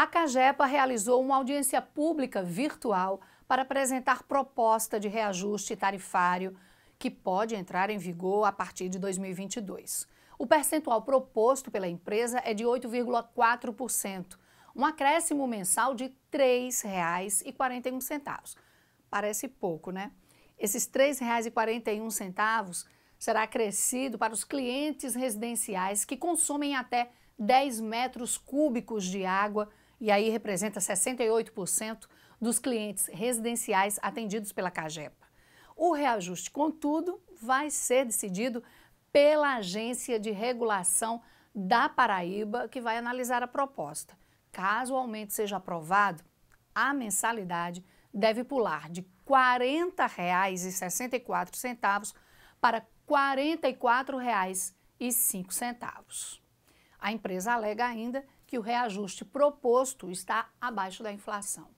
a CAGEPA realizou uma audiência pública virtual para apresentar proposta de reajuste tarifário que pode entrar em vigor a partir de 2022. O percentual proposto pela empresa é de 8,4%, um acréscimo mensal de R$ 3,41. Parece pouco, né? Esses R$ 3,41 será acrescido para os clientes residenciais que consomem até 10 metros cúbicos de água e aí representa 68% dos clientes residenciais atendidos pela CAGEPA. O reajuste, contudo, vai ser decidido pela Agência de Regulação da Paraíba, que vai analisar a proposta. Caso o aumento seja aprovado, a mensalidade deve pular de R$ 40,64 para R$ 44,05. A empresa alega ainda que o reajuste proposto está abaixo da inflação.